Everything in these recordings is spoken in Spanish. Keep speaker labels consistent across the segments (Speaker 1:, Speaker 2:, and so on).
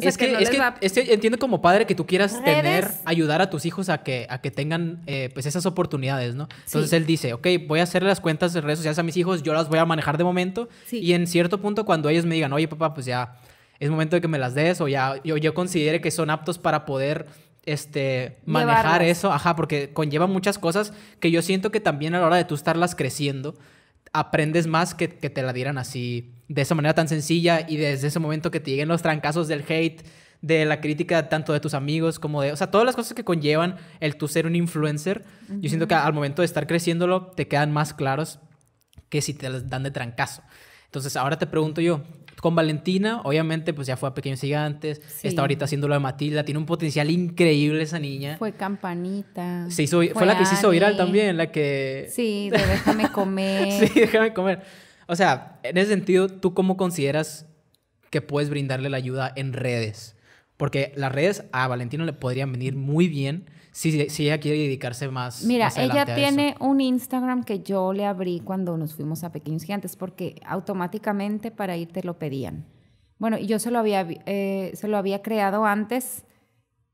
Speaker 1: es que, es entiendo como padre que tú quieras tener, ayudar a tus hijos a que, a que tengan eh, pues esas oportunidades, ¿no? Entonces él dice, ok, voy a hacer las cuentas de redes sociales a mis hijos, yo las voy a manejar de momento. Y en cierto punto, cuando ellos me digan, oye, papá, pues ya es momento de que me las des, o ya yo, yo considere que son aptos para poder este, manejar eso, ajá, porque conlleva muchas cosas que yo siento que también a la hora de tú estarlas creciendo, aprendes más que, que te la dieran así, de esa manera tan sencilla y desde ese momento que te lleguen los trancazos del hate, de la crítica tanto de tus amigos como de, o sea, todas las cosas que conllevan el tú ser un influencer, yo siento que al momento de estar creciéndolo te quedan más claros que si te las dan de trancazo. Entonces, ahora te pregunto yo, con Valentina, obviamente, pues ya fue a Pequeños Gigantes, está ahorita haciendo lo de Matilda, tiene un potencial increíble esa niña. Fue
Speaker 2: Campanita. fue, la que se hizo viral también, la que... Sí, de déjame comer. sí,
Speaker 1: déjame comer. O sea, en ese sentido, ¿tú cómo consideras que puedes brindarle la ayuda en redes? Porque las redes a Valentino le podrían venir muy bien si, ella quiere dedicarse más. Mira, ella tiene
Speaker 2: un Instagram que yo le abrí cuando nos fuimos a Pequeños Gigantes porque automáticamente para irte lo pedían. Bueno, yo se lo había, eh, se lo había creado antes.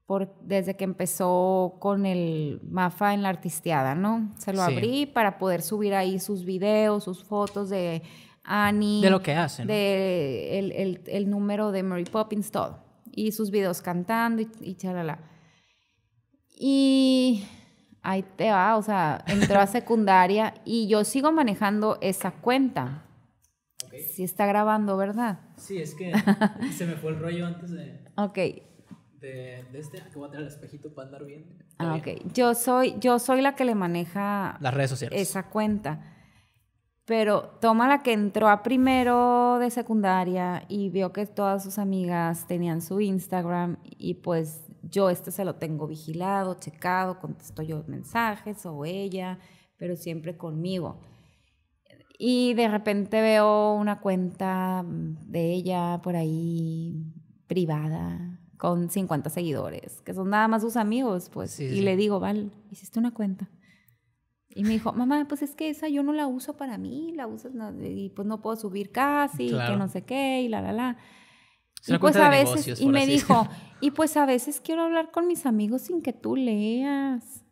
Speaker 2: Por, desde que empezó con el MAFA en la artisteada, ¿no? Se lo abrí para poder subir ahí sus videos, sus fotos de Annie. De lo que hacen. De el, el número de Mary Poppins, todo y sus videos cantando y, y chalala. Y ahí te va, o sea, entró a secundaria y yo sigo manejando esa cuenta. Okay. Sí está grabando, ¿verdad? Sí, es que
Speaker 1: se me fue el rollo antes de... Ok. De, de este, que voy a tener el espejito para andar bien.
Speaker 2: Ah, ok. Yo soy, yo soy la que le maneja... Las redes sociales. Esa cuenta. Pero toma la que entró a primero de secundaria y vio que todas sus amigas tenían su Instagram y pues yo este se lo tengo vigilado, checado, contesto yo mensajes o ella, pero siempre conmigo. Y de repente veo una cuenta de ella por ahí privada con 50 seguidores, que son nada más sus amigos, pues, y le digo, Val, hiciste una cuenta y me dijo, mamá, pues es que esa yo no la uso para mí, la usas y pues no puedo subir casi, que no sé qué, y la, la, la. Es y pues a veces, y me dijo, y pues a veces quiero hablar con mis amigos sin que tú leas.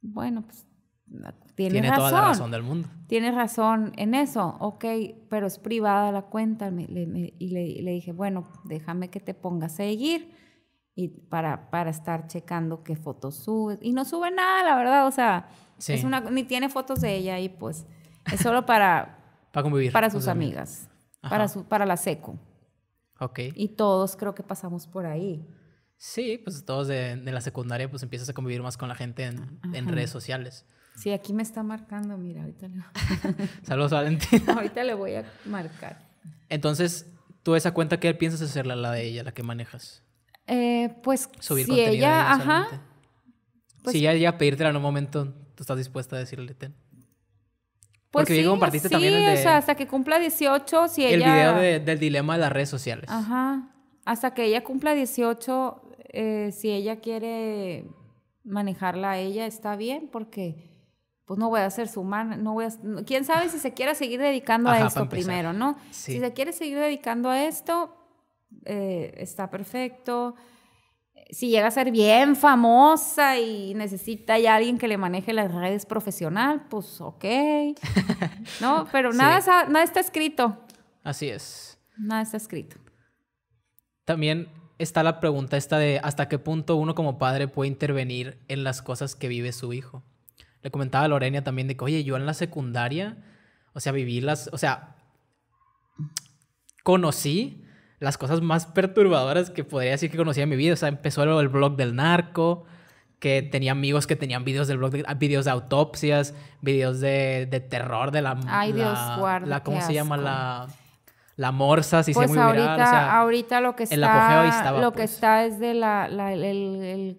Speaker 2: Bueno, pues ah, Tiene razón. toda la razón del mundo. Tiene razón en eso, ok, pero es privada la cuenta. y, le, le dije, bueno, déjame que te ponga a seguir y para, para estar checando qué fotos sube. Y no sube nada, la verdad, o sea, ni tiene fotos de ella y pues es solo para... para convivir. Para sus amigas, para, para la seco. Ok. Y todos creo que pasamos por ahí.
Speaker 1: Sí, pues todos de, la secundaria pues empiezas a convivir más con la gente en, en redes sociales.
Speaker 2: Sí, aquí me está marcando, mira, ahorita le... Saludos a Valentina. ahorita le voy a marcar.
Speaker 1: Entonces, tú esa cuenta que piensas hacerla, la de ella, la que manejas.
Speaker 2: Eh, pues Subir si ella, ajá, pues si
Speaker 1: ella ya en un momento, tú estás dispuesta a decirle ten. Pues sí, compartiste también o sea,
Speaker 2: hasta que cumpla 18, si el ella... El
Speaker 1: video del dilema de las redes sociales.
Speaker 2: Ajá. Hasta que ella cumpla 18, eh, si ella quiere manejarla a ella, está bien, porque pues no voy a ser su mano no voy a, quién sabe si se quiera seguir dedicando a esto primero, ¿no? Si se quiere seguir dedicando a esto, eh, está perfecto. Si llega a ser bien famosa y necesita ya alguien que le maneje las redes profesional, pues ok. no, pero nada, está escrito.
Speaker 1: Así es.
Speaker 2: Nada está escrito.
Speaker 1: También está la pregunta esta de hasta qué punto uno como padre puede intervenir en las cosas que vive su hijo. Le comentaba a Lorena también de que, oye, yo en la secundaria, o sea, viví las, o sea, conocí las cosas más perturbadoras que podría decir que conocía en mi vida. O sea, empezó el blog del narco, que tenía amigos que tenían videos del blog, ah, videos de autopsias, videos de, terror, de la... Ay, Dios, guarda, ¿Cómo se llama? La, la morsa, si pues muy ahorita, viral. ahorita lo que está... El lo que pues.
Speaker 2: está es de la, el,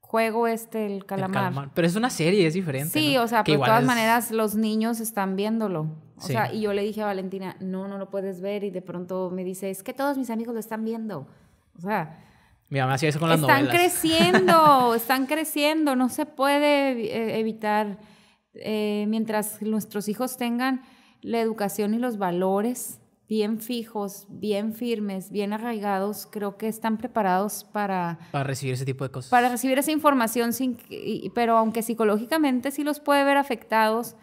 Speaker 2: juego este, el calamar.
Speaker 1: Pero es una serie, es diferente. Sí, o sea, pero de todas maneras
Speaker 2: los niños están viéndolo. O sea, y yo le dije a Valentina, no, no lo puedes ver. Y de pronto me dice, es que todos mis amigos lo están viendo. O sea,
Speaker 1: con están creciendo,
Speaker 2: están creciendo, no se puede eh, evitar eh, mientras nuestros hijos tengan la educación y los valores bien fijos, bien firmes, bien arraigados, creo que están preparados para
Speaker 1: para recibir ese tipo de cosas.
Speaker 2: Para recibir esa información sin pero aunque psicológicamente sí los puede ver afectados,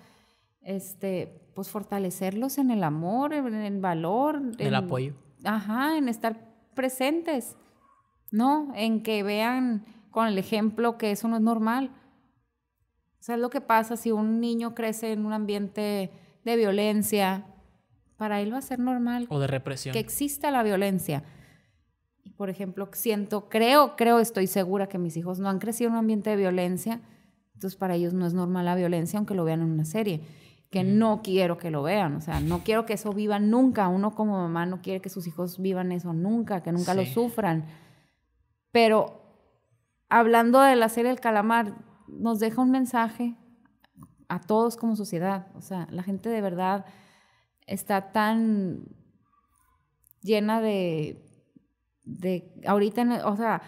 Speaker 2: este, pues fortalecerlos en el amor, en el valor. el apoyo. Ajá, en estar presentes, ¿no? En que vean con el ejemplo que eso no es normal. O sea, lo que pasa si un niño crece en un ambiente de violencia, para él va a ser normal. O de represión. Que exista la violencia. Y por ejemplo, siento, creo, creo, estoy segura que mis hijos no han crecido en un ambiente de violencia, entonces para ellos no es normal la violencia, aunque lo vean en una serie que no quiero que lo vean, o sea, no quiero que eso viva nunca, uno como mamá no quiere que sus hijos vivan eso nunca, que nunca lo sufran. Pero hablando de la serie El Calamar, nos deja un mensaje a todos como sociedad, o sea, la gente de verdad está tan llena de de ahorita, o sea,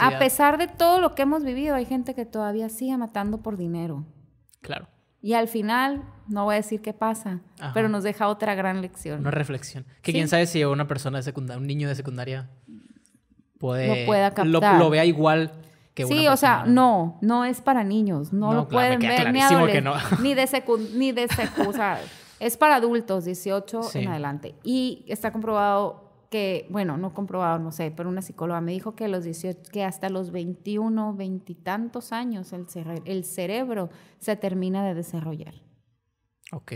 Speaker 2: a pesar de todo lo que hemos vivido, hay gente que todavía sigue matando por dinero. Claro. Y al final, no voy a decir qué pasa, pero nos deja otra gran lección. Una reflexión. Que quién
Speaker 1: sabe si una persona de secundaria, un niño de secundaria, puede, lo, Lo, vea igual que sí, o
Speaker 2: sea, no, no es para niños, no, lo pueden ver ni adolescentes, ni de secundaria, o sea, es para adultos, 18 en adelante. Y está comprobado que, bueno, no comprobado, no sé, pero una psicóloga me dijo que, los 18, que hasta los 21, veintitantos años el, cere el cerebro se termina de desarrollar. Ok.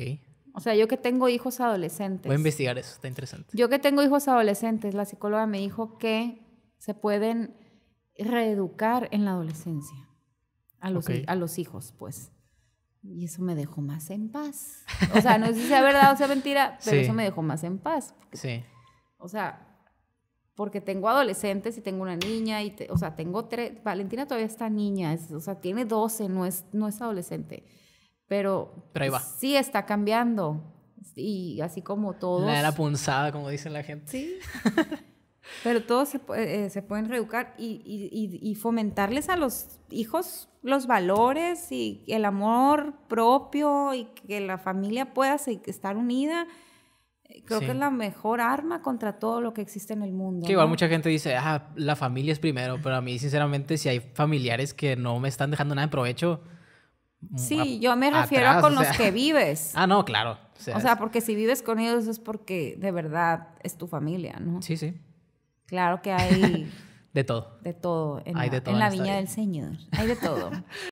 Speaker 2: O sea, yo que tengo hijos adolescentes. Voy a investigar eso, está interesante. Yo que tengo hijos adolescentes, la psicóloga me dijo que se pueden reeducar en la adolescencia a los, a los hijos, pues. Y eso me dejó más en paz. O sea, no sé si sea verdad o sea mentira, pero eso me dejó más en paz. Sí. O sea, porque tengo adolescentes y tengo una niña, y o sea, tengo tres, Valentina todavía está niña, o sea, tiene 12, no es, no es adolescente, pero, sí está cambiando. Y así como todos... La era
Speaker 1: punzada, como dicen la gente.
Speaker 2: Sí. pero todos se, eh, se pueden reeducar y, y, y fomentarles a los hijos los valores y el amor propio y que la familia pueda estar unida creo que es la mejor arma contra todo lo que existe en el mundo. Que igual mucha
Speaker 1: gente dice, ah, la familia es primero, pero a mí sinceramente si hay familiares que no me están dejando nada de provecho.
Speaker 2: Mm, sí, yo me refiero a con los que vives. Ah, no, claro. O sea, porque si vives con ellos es porque de verdad es tu familia, ¿no? Sí, sí. Claro que hay... de todo. De todo. de todo en la viña del Señor. Hay de todo.